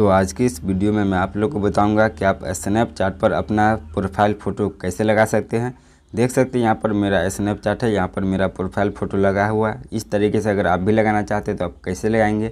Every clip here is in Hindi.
तो आज की इस वीडियो में मैं आप लोग को बताऊंगा कि आप स्नैपचैट पर अपना प्रोफाइल फ़ोटो कैसे लगा सकते हैं देख सकते हैं यहाँ पर मेरा स्नैपचैट है यहाँ पर मेरा प्रोफाइल फ़ोटो लगा हुआ है इस तरीके से अगर आप भी लगाना चाहते हैं तो आप कैसे लगाएंगे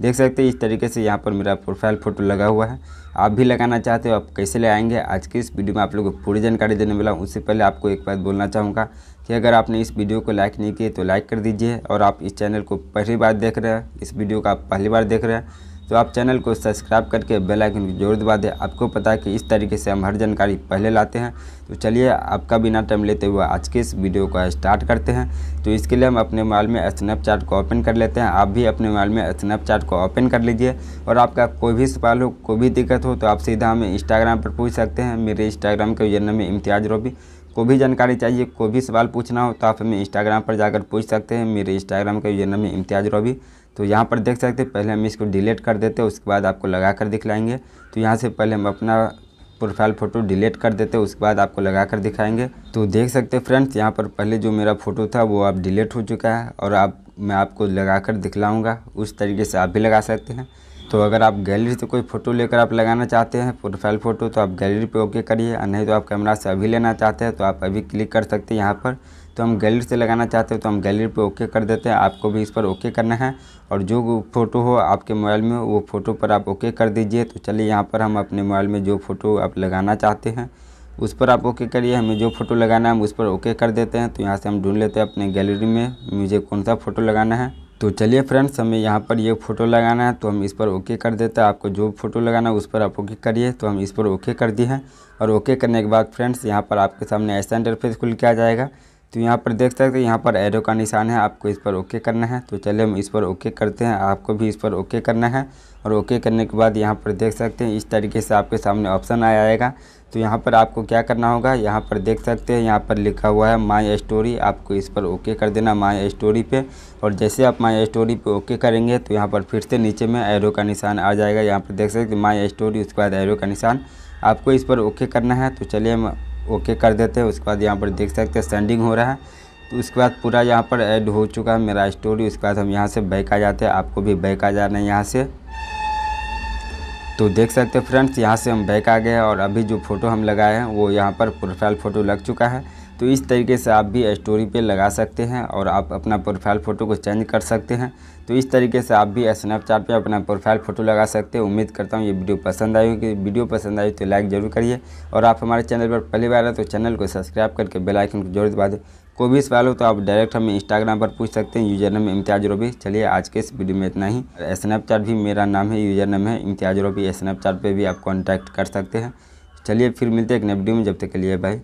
देख सकते हैं इस तरीके से यहाँ पर मेरा प्रोफाइल फ़ोटो लगा हुआ है आप भी लगाना चाहते हो आप कैसे लगाएंगे आज की इस वीडियो में आप लोगों को पूरी जानकारी देने वाला हूँ उससे पहले आपको एक बात बोलना चाहूँगा कि अगर आपने इस वीडियो को लाइक नहीं किया तो लाइक कर दीजिए और आप इस चैनल को पहली बार देख रहे हैं इस वीडियो को आप पहली बार देख रहे हैं तो आप चैनल को सब्सक्राइब करके बेल आइकन को जरूर दबा दें आपको पता है कि इस तरीके से हम हर जानकारी पहले लाते हैं तो चलिए आपका बिना टाइम लेते हुए आज के इस वीडियो को स्टार्ट करते हैं तो इसके लिए हम अपने मोबाइल में स्नैपचैट को ओपन कर लेते हैं आप भी अपने मोबाइल में स्नैपचैट को ओपन कर लीजिए और आपका कोई भी सवाल हो कोई भी दिक्कत हो तो आप सीधा हमें इंस्टाग्राम पर पूछ सकते हैं मेरे इंस्टाग्राम के यूजर में इम्तियाज रोबी कोई भी जानकारी चाहिए कोई भी सवाल पूछना हो तो आप हमें इंस्टाग्राम पर जाकर पूछ सकते हैं मेरे इंस्टाग्राम के यूजर नाम इम्तियाज रोबी तो यहाँ पर देख सकते हैं पहले हम इसको डिलीट कर देते हैं उसके बाद आपको लगा कर दिखलाएंगे तो यहाँ से पहले हम अपना प्रोफाइल फ़ोटो डिलीट कर देते हैं उसके बाद आपको लगा कर दिखाएंगे तो देख सकते हैं फ्रेंड्स यहाँ पर पहले जो मेरा फ़ोटो था वो अब डिलीट हो चुका है और आप मैं आपको लगा कर दिखलाऊँगा उस तरीके से आप भी लगा सकते हैं तो अगर आप गैलरी से कोई फ़ोटो लेकर आप लगाना चाहते हैं प्रोफाइल फ़ोटो तो आप गैलरी पे ओके करिए और नहीं तो आप कैमरा से अभी लेना चाहते हैं तो आप अभी क्लिक कर सकते हैं यहाँ पर तो हम गैलरी से लगाना चाहते हैं तो हम गैलरी पे ओके कर देते हैं आपको भी इस पर ओके करना है और जो फ़ोटो हो आपके मोबाइल में वो फ़ोटो पर आप ओके कर दीजिए तो चलिए यहाँ पर हम अपने मोबाइल में जो फ़ोटो आप लगाना चाहते हैं उस पर आप ओके करिए हमें जो फ़ोटो लगाना है हम उस पर ओके कर देते हैं तो यहाँ से हम ढूंढ लेते हैं अपने गैलरी में मुझे कौन सा फ़ोटो लगाना है तो चलिए फ्रेंड्स हमें यहाँ पर ये फ़ोटो लगाना है तो हम इस पर ओके कर देते हैं आपको जो फ़ोटो लगाना है उस पर आप ओके करिए तो हम इस पर ओके कर दिए हैं और ओके करने के बाद फ्रेंड्स यहाँ पर आपके सामने ऐसा इंटरफेस खुल के आ जाएगा तो यहाँ पर देख सकते हैं यहाँ पर एरो का निशान है आपको इस पर ओके करना है तो चलिए हम इस पर ओके करते हैं आपको भी इस पर ओके करना है और ओके करने के बाद यहाँ पर देख सकते हैं इस तरीके से आपके सामने ऑप्शन आ जाएगा तो यहाँ पर आपको क्या करना होगा यहाँ पर देख सकते हैं यहाँ पर लिखा हुआ है माई स्टोरी आपको इस पर ओके कर देना माई स्टोरी पे और जैसे आप माई स्टोरी पे ओके करेंगे तो यहाँ पर फिर से नीचे में एरो का निशान आ जाएगा यहाँ पर देख सकते हैं माई स्टोरी उसके बाद एरो का निशान आपको इस पर ओके करना है तो चलिए हम ओके कर देते हैं उसके बाद यहाँ पर देख सकते हैं सेंडिंग हो रहा है तो उसके बाद पूरा यहाँ पर ऐड हो चुका है मेरा स्टोरी उसके बाद हम यहाँ से बैक आ जाते हैं आपको भी बैक आ जाना है यहाँ से तो देख सकते हैं फ्रेंड्स यहाँ से हम बैक आ गए और अभी जो फ़ोटो हम लगाए हैं वो यहाँ पर प्रोफाइल फ़ोटो लग चुका है तो इस तरीके से आप भी स्टोरी पे लगा सकते हैं और आप अपना प्रोफाइल फ़ोटो को चेंज कर सकते हैं तो इस तरीके से आप भी स्नैपचैट पे अपना प्रोफाइल फ़ोटो लगा सकते हैं उम्मीद करता हूँ ये वीडियो पसंद आई होगी वीडियो पसंद आई तो लाइक जरूर करिए और आप हमारे चैनल पर पहली बार आए तो चैनल को सब्सक्राइब करके बेलाइकन को जरूर दबा दें कोई भी सवाल हो तो आप डायरेक्ट हमें इंस्टाग्राम पर पूछ सकते हैं यूजर नम इम्तियाज रोबी चलिए आज के इस वीडियो में इतना ही स्नैपचैट भी मेरा नाम है यूजर नम है इम्तियाज रोबी स्नैपचैट पर भी आप कॉन्टैक्ट कर सकते हैं चलिए फिर मिलते हैं एक नए वीडियो में जब तक के लिए भाई